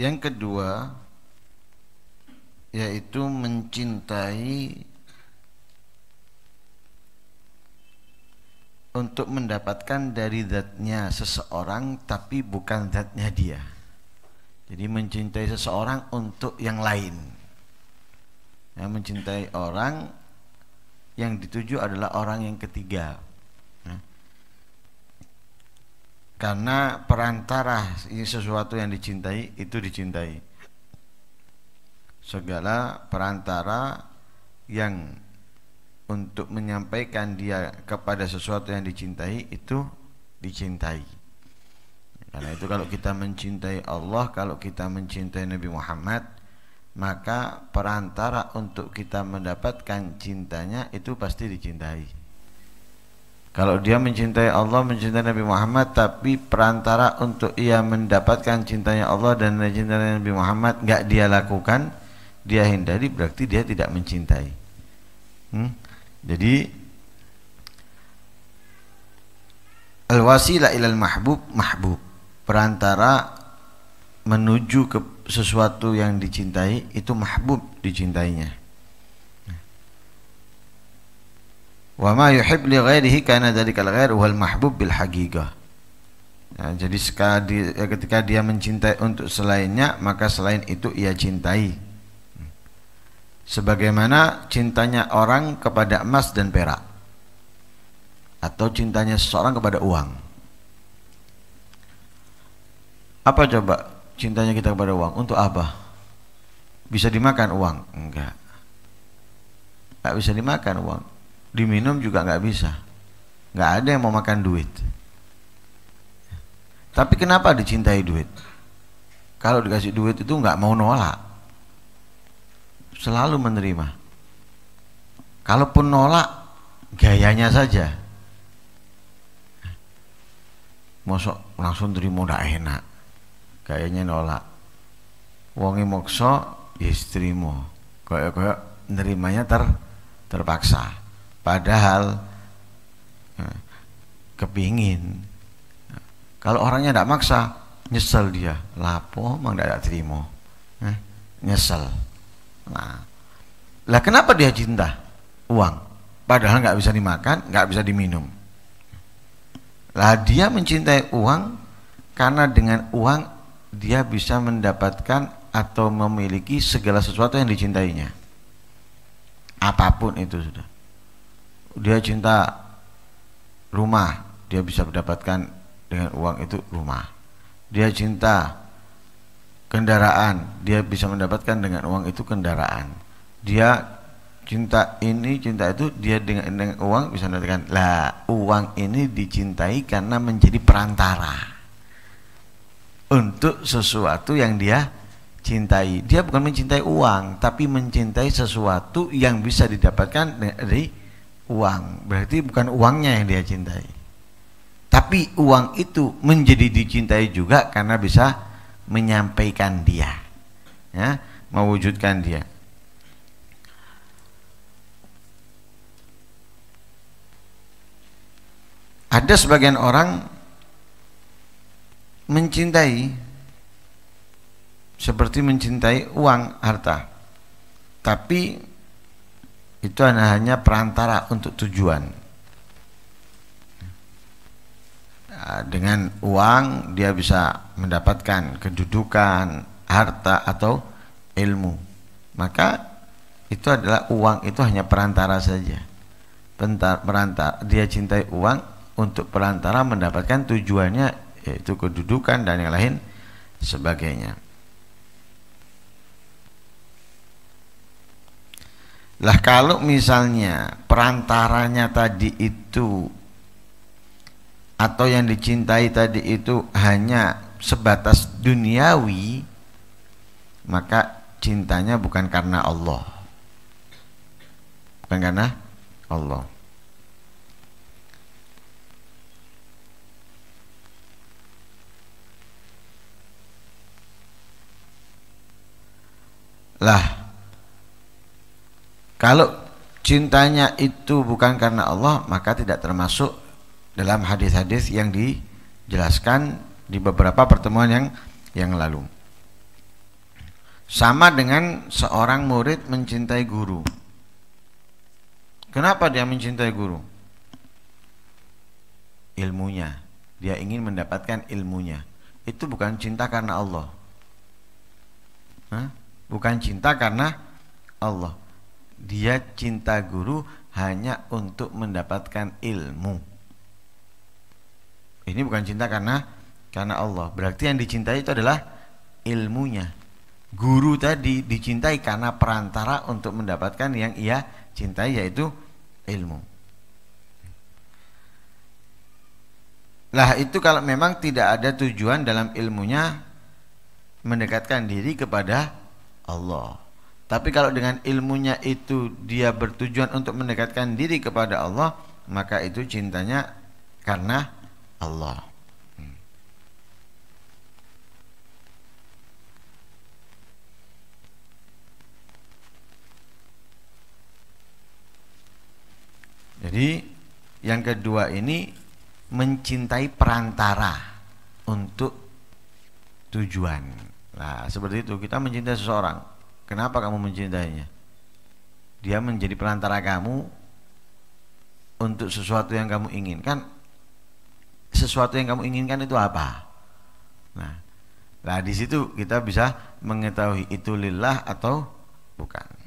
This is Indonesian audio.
yang kedua yaitu mencintai untuk mendapatkan dari zatnya seseorang tapi bukan zatnya dia jadi mencintai seseorang untuk yang lain Ya, mencintai orang yang dituju adalah orang yang ketiga karena perantara ini sesuatu yang dicintai itu dicintai segala perantara yang untuk menyampaikan dia kepada sesuatu yang dicintai itu dicintai karena itu kalau kita mencintai Allah kalau kita mencintai Nabi Muhammad maka perantara untuk kita mendapatkan cintanya itu pasti dicintai kalau dia mencintai Allah, mencintai Nabi Muhammad, tapi perantara untuk ia mendapatkan cintanya Allah dan cintanya Nabi Muhammad nggak dia lakukan, dia hindari berarti dia tidak mencintai. Hmm? Jadi al wasila ilal mahbub mahbub perantara menuju ke sesuatu yang dicintai itu mahbub dicintainya. Wa ma yuhib li ghairihi kana dzalikal ghair wal mahbub bil haqiqah. Ya, jadi sekali, ya, ketika dia mencintai untuk selainnya maka selain itu ia cintai. Sebagaimana cintanya orang kepada emas dan perak atau cintanya seseorang kepada uang. Apa coba cintanya kita kepada uang? Untuk apa? Bisa dimakan uang? Enggak. Enggak bisa dimakan uang diminum juga nggak bisa nggak ada yang mau makan duit tapi kenapa dicintai duit kalau dikasih duit itu nggak mau nolak selalu menerima kalaupun nolak gayanya saja mosok langsung terima udah enak gayanya nolak wongi mokso ya istrimu kayak kayak nerimanya ter terpaksa padahal ya, kepingin kalau orangnya tidak maksa nyesel dia lapo emang tidak terima eh, nyesel nah lah kenapa dia cinta uang padahal nggak bisa dimakan nggak bisa diminum lah dia mencintai uang karena dengan uang dia bisa mendapatkan atau memiliki segala sesuatu yang dicintainya apapun itu sudah dia cinta rumah dia bisa mendapatkan dengan uang itu rumah dia cinta kendaraan dia bisa mendapatkan dengan uang itu kendaraan dia cinta ini cinta itu dia dengan, dengan uang bisa mendapatkan lah uang ini dicintai karena menjadi perantara untuk sesuatu yang dia cintai dia bukan mencintai uang tapi mencintai sesuatu yang bisa didapatkan dari uang. Berarti bukan uangnya yang dia cintai. Tapi uang itu menjadi dicintai juga karena bisa menyampaikan dia. Ya, mewujudkan dia. Ada sebagian orang mencintai seperti mencintai uang, harta. Tapi itu hanya perantara untuk tujuan nah, dengan uang dia bisa mendapatkan kedudukan harta atau ilmu maka itu adalah uang itu hanya perantara saja Bentar, perantara dia cintai uang untuk perantara mendapatkan tujuannya yaitu kedudukan dan yang lain sebagainya Lah kalau misalnya perantaranya tadi itu atau yang dicintai tadi itu hanya sebatas duniawi, maka cintanya bukan karena Allah. Bukan karena Allah. Lah kalau cintanya itu bukan karena Allah, maka tidak termasuk dalam hadis-hadis yang dijelaskan di beberapa pertemuan yang yang lalu. Sama dengan seorang murid mencintai guru. Kenapa dia mencintai guru? Ilmunya. Dia ingin mendapatkan ilmunya. Itu bukan cinta karena Allah. Hah? Bukan cinta karena Allah dia cinta guru hanya untuk mendapatkan ilmu. Ini bukan cinta karena karena Allah. Berarti yang dicintai itu adalah ilmunya. Guru tadi dicintai karena perantara untuk mendapatkan yang ia cintai yaitu ilmu. Lah itu kalau memang tidak ada tujuan dalam ilmunya mendekatkan diri kepada Allah. Tapi kalau dengan ilmunya itu dia bertujuan untuk mendekatkan diri kepada Allah, maka itu cintanya karena Allah. Hmm. Jadi yang kedua ini mencintai perantara untuk tujuan. Nah, seperti itu kita mencintai seseorang Kenapa kamu mencintainya? Dia menjadi perantara kamu untuk sesuatu yang kamu inginkan. Sesuatu yang kamu inginkan itu apa? Nah, nah di situ kita bisa mengetahui itu lillah atau bukan.